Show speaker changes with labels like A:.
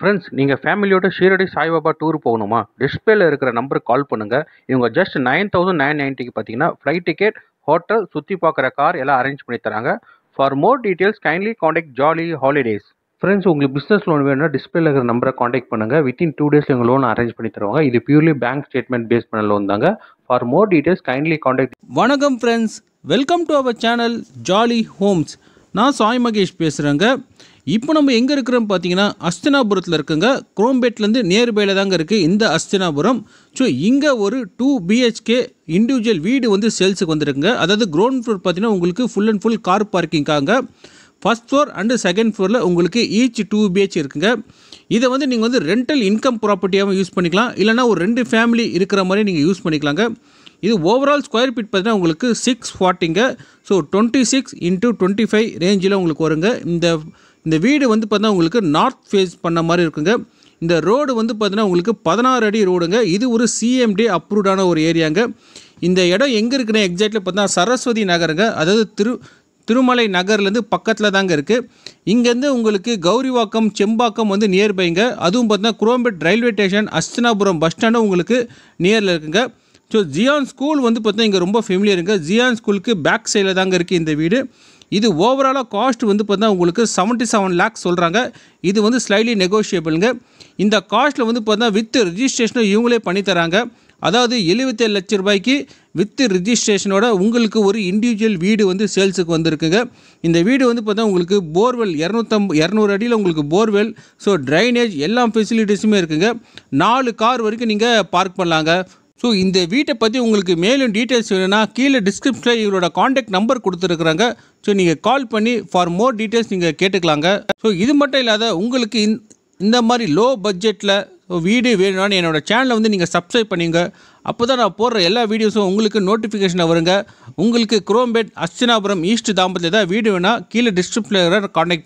A: friends நீங்கள் ஃபேமிலியோட Shirdi Saibaba tour போகணுமா டிஸ்பிளேல இருக்கிற நம்பருக்கு கால் பண்ணுங்கள் இவங்க ஜஸ்ட் நைன் தௌசண்ட் நைன் நைன்ட்டிக்கு பார்த்தீங்கன்னா ஃப்ளைட் டிக்கெட் ஹோட்டல் சுற்றி பார்க்குற கார் எல்லாம் அரேஞ்ச் பண்ணி தராங்க for more details kindly contact Jolly Holidays friends உங்களுக்கு பிஸ்னஸ் லோன் வேணும்னா டிஸ்பிளேல இருக்கிற நம்பரை காண்டாக்ட் பண்ணுங்கள் வித்தின் டூ டேஸ் எங்கள் லோன் அரேஞ்ச் பண்ணி தருவாங்க இது பியூர்லி பேங்க் ஸ்டேட்மெண்ட் பேஸ் பண்ண லோன்
B: தாங்க for more details kindly contact வணக்கம் friends welcome to our channel Jolly Homes நான் சாய் மகேஷ் பேசுகிறேங்க இப்போ நம்ம எங்கே இருக்கிறோம் பார்த்தீங்கன்னா அஸ்தினாபுரத்தில் இருக்குங்க குரோம்பேட்லேருந்து நியர்பையில் தாங்க இருக்குது இந்த அஸ்தினாபுரம் ஸோ இங்கே ஒரு டூ பிஹெச்கே இண்டிவிஜுவல் வீடு வந்து சேல்ஸுக்கு வந்துருக்குங்க அதாவது க்ரௌண்ட் ஃப்ளோர் பார்த்தீங்கன்னா உங்களுக்கு ஃபுல் அண்ட் ஃபுல் கார் பார்க்கிங்காங்க ஃபஸ்ட் ஃப்ளோர் அண்டு செகண்ட் ஃப்ளோரில் உங்களுக்கு ஈச் டூ பிஹெச் இருக்குங்க இதை வந்து நீங்கள் வந்து ரெண்டல் இன்கம் ப்ராப்பர்ட்டியாகவும் யூஸ் பண்ணிக்கலாம் இல்லைனா ஒரு ரெண்டு ஃபேமிலி இருக்கிற மாதிரி நீங்கள் யூஸ் பண்ணிக்கலாங்க இது ஓவரால் ஸ்கொயர் ஃபீட் பார்த்தீங்கன்னா உங்களுக்கு சிக்ஸ் ஃபார்ட்டிங்க so twenty six into twenty five ரேஞ்சில் உங்களுக்கு வருங்க இந்த இந்த வீடு வந்து பார்த்தீங்கன்னா உங்களுக்கு நார்த் ஃபேஸ் பண்ண மாதிரி இருக்குங்க இந்த ரோடு வந்து பார்த்தீங்கன்னா உங்களுக்கு பதினாறு அடி ரோடுங்க இது ஒரு சிஎம்டி அப்ரூவ்டான ஒரு ஏரியாங்க இந்த இடம் எங்கே இருக்குன்னு எக்ஸாக்ட்லி பார்த்தீங்கன்னா சரஸ்வதி நகருங்க அதாவது திரு திருமலை நகர்லேருந்து பக்கத்தில் தாங்க இருக்குது இங்கேருந்து உங்களுக்கு கௌரிவாக்கம் செம்பாக்கம் வந்து நியர்பைங்க அதுவும் பார்த்தீங்கன்னா Chromepet railway station Hastinapuram bus ஸ்டாண்டும் உங்களுக்கு நியரில் இருக்குங்க ஸோ ஜியான் ஸ்கூல் வந்து பார்த்தீங்கன்னா இங்கே ரொம்ப ஃபெமிலியருங்க ஜியான் ஸ்கூலுக்கு பேக் சைடில் தாங்க இருக்குது இந்த வீடு இது ஓவராலாக காஸ்ட் வந்து பார்த்தீங்கன்னா உங்களுக்கு செவன்ட்டி செவன் லேக்ஸ் சொல்கிறாங்க இது வந்து ஸ்லைட்லி நெகோஷியபிளுங்க இந்த காஸ்ட்டில் வந்து பார்த்தீங்கன்னா வித் ரிஜிஸ்ட்ரேஷனும் இவங்களே பண்ணித்தராங்க அதாவது எழுபத்தேழு லட்ச ரூபாய்க்கு வித் ரிஜிஸ்ட்ரேஷனோட உங்களுக்கு ஒரு இண்டிவிஜுவல் வீடு வந்து சேல்ஸுக்கு வந்திருக்குங்க இந்த வீடு வந்து பார்த்தா உங்களுக்கு போர்வெல் இரநூத்தம்ப இரநூறு அடியில் உங்களுக்கு போர்வெல் ஸோ ட்ரைனேஜ் எல்லா ஃபெசிலிட்டிஸுமே இருக்குங்க நாலு கார் வரைக்கும் நீங்கள் பார்க் பண்ணலாங்க ஸோ இந்த வீட்டை பற்றி உங்களுக்கு மேலும் டீட்டெயில்ஸ் வேணும்னா கீழே டிஸ்கிரிப்ஷனில் இவரோட காண்டாக்ட் நம்பர் கொடுத்துருக்குறாங்க ஸோ நீங்கள் கால் பண்ணி ஃபார் மோர் டீட்டெயில்ஸ் நீங்கள் கேட்டுக்கலாங்க ஸோ இது மட்டும் இல்லாத உங்களுக்கு இந்த மாதிரி லோ பட்ஜெட்டில் வீடு வேணும்னு என்னோட சேனலை வந்து நீங்கள் சப்ஸ்கிரைப் பண்ணிங்க அப்போ தான் நான் போடுற எல்லா வீடியோஸும் உங்களுக்கு நோட்டிஃபிகேஷனை வருங்க உங்களுக்கு குரோம்பேட் அஸ்தினாபுரம் ஈஸ்ட் தாம்பத்தியதாக வீடு வேணால் கீழே டிஸ்கிரிப்ஷனில் காண்டாக்ட்